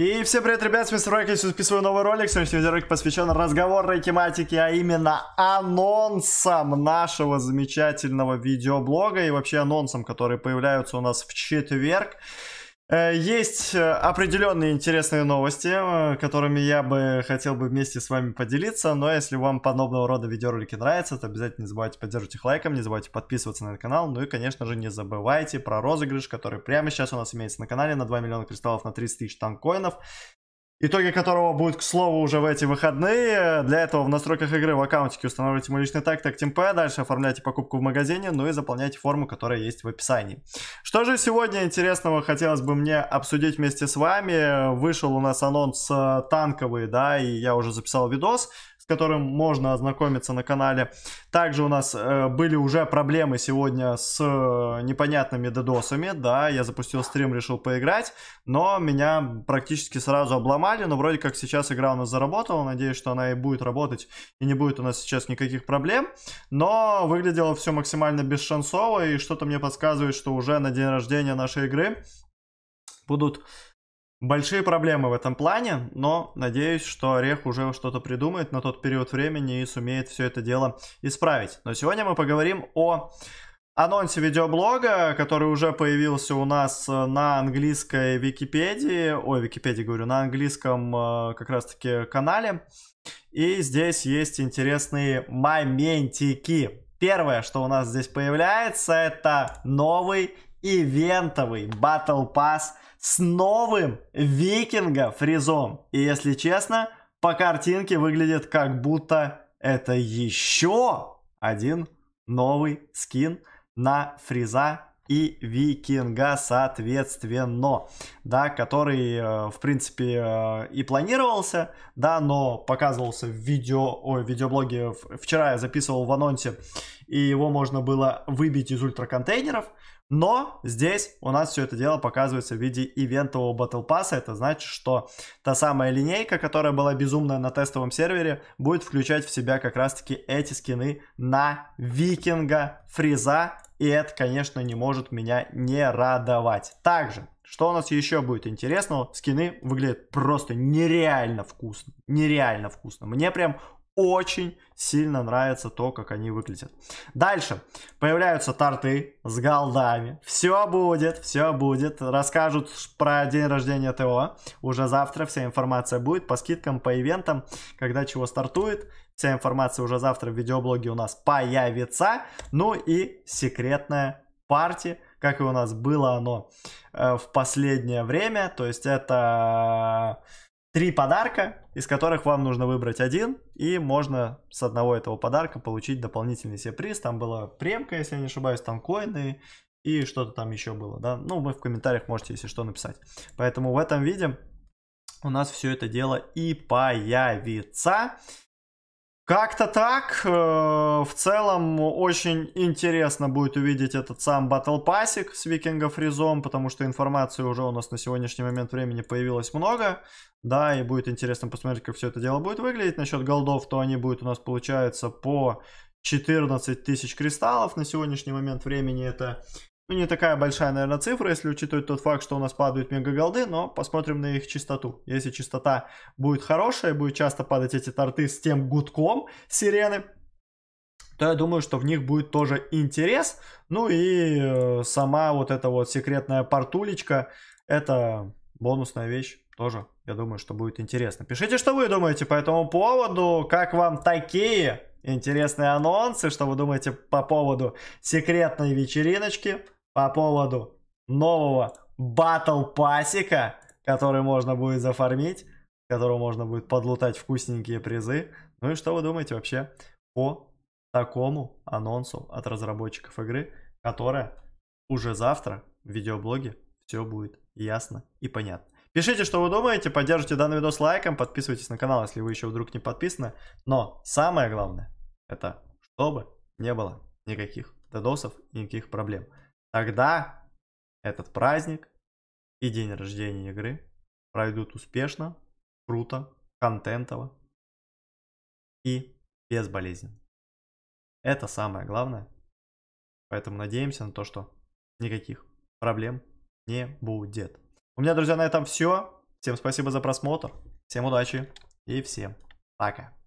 И всем привет, ребят, с вами Ройк, я записываю новый ролик. Сегодняшний видеоролик посвящен разговорной тематике, а именно анонсам нашего замечательного видеоблога и вообще анонсам, которые появляются у нас в четверг. Э, есть э, определенные интересные новости, э, которыми я бы хотел бы вместе с вами поделиться, но если вам подобного рода видеоролики нравятся, то обязательно не забывайте поддерживать их лайком, не забывайте подписываться на этот канал, ну и, конечно же, не забывайте про розыгрыш, который прямо сейчас у нас имеется на канале на 2 миллиона кристаллов на 30 тысяч танкоинов итоги которого будет, к слову, уже в эти выходные. Для этого в настройках игры в аккаунтике устанавливайте мой личный тег, тег TeamP, дальше оформляйте покупку в магазине, ну и заполняйте форму, которая есть в описании. Что же сегодня интересного хотелось бы мне обсудить вместе с вами? Вышел у нас анонс э, танковый, да, и я уже записал видос, которым можно ознакомиться на канале. Также у нас э, были уже проблемы сегодня с э, непонятными дедосами, да, я запустил стрим, решил поиграть, но меня практически сразу обломали, но вроде как сейчас игра у нас заработала, надеюсь, что она и будет работать, и не будет у нас сейчас никаких проблем, но выглядело все максимально бесшансово, и что-то мне подсказывает, что уже на день рождения нашей игры будут Большие проблемы в этом плане, но надеюсь, что Орех уже что-то придумает на тот период времени и сумеет все это дело исправить. Но сегодня мы поговорим о анонсе видеоблога, который уже появился у нас э, на английской Википедии, ой, Википедии говорю, на английском э, как раз-таки канале. И здесь есть интересные моментики. Первое, что у нас здесь появляется, это новый ивентовый Battle Pass с новым викинга фризом. И если честно, по картинке выглядит как будто это еще один новый скин на фриза и Викинга соответственно, да, который, э, в принципе, э, и планировался, да, но показывался в видео, ой, в видеоблоге, вчера я записывал в анонсе, и его можно было выбить из ультраконтейнеров, но здесь у нас все это дело показывается в виде ивентового батл пасса. Это значит, что та самая линейка, которая была безумная на тестовом сервере, будет включать в себя как раз-таки эти скины на Викинга, Фриза. И это, конечно, не может меня не радовать. Также что у нас еще будет интересного? Скины выглядят просто нереально вкусно. Нереально вкусно. Мне прям очень сильно нравится то, как они выглядят. Дальше. Появляются торты с голдами. Все будет, все будет. Расскажут про день рождения ТО. Уже завтра вся информация будет по скидкам, по ивентам, когда чего стартует. Вся информация уже завтра в видеоблоге у нас появится. Ну и секретная партия как и у нас было оно э, в последнее время. То есть это три подарка, из которых вам нужно выбрать один, и можно с одного этого подарка получить дополнительный себе приз. Там была премка, если я не ошибаюсь, там коины и что-то там еще было, да. Ну, вы в комментариях можете, если что, написать. Поэтому в этом виде у нас все это дело и появится. Как-то так. Э, в целом очень интересно будет увидеть этот сам Battle Passик с викингов Фризом, потому что информации уже у нас на сегодняшний момент времени появилось много. Да, и будет интересно посмотреть, как все это дело будет выглядеть. Насчет голдов, то они будут у нас, получается, по 14 тысяч кристаллов. На сегодняшний момент времени это ну, не такая большая, наверное, цифра, если учитывать тот факт, что у нас падают мегаголды, но посмотрим на их частоту. Если частота будет хорошая, будет часто падать эти торты с тем гудком сирены, то я думаю, что в них будет тоже интерес. Ну и э, сама вот эта вот секретная портулечка, это бонусная вещь тоже, я думаю, что будет интересно. Пишите, что вы думаете по этому поводу, как вам такие интересные анонсы, что вы думаете по поводу секретной вечериночки по поводу нового батл пасика, который можно будет зафармить, которого можно будет подлутать вкусненькие призы. Ну и что вы думаете вообще по такому анонсу от разработчиков игры, которая уже завтра в видеоблоге все будет ясно и понятно. Пишите, что вы думаете, поддержите данный видос лайком, подписывайтесь на канал, если вы еще вдруг не подписаны. Но самое главное, это чтобы не было никаких додосов и никаких проблем. Тогда этот праздник и день рождения игры пройдут успешно, круто, контентово и без болезни. Это самое главное. Поэтому надеемся на то, что никаких проблем не будет. У меня, друзья, на этом все. Всем спасибо за просмотр. Всем удачи и всем пока.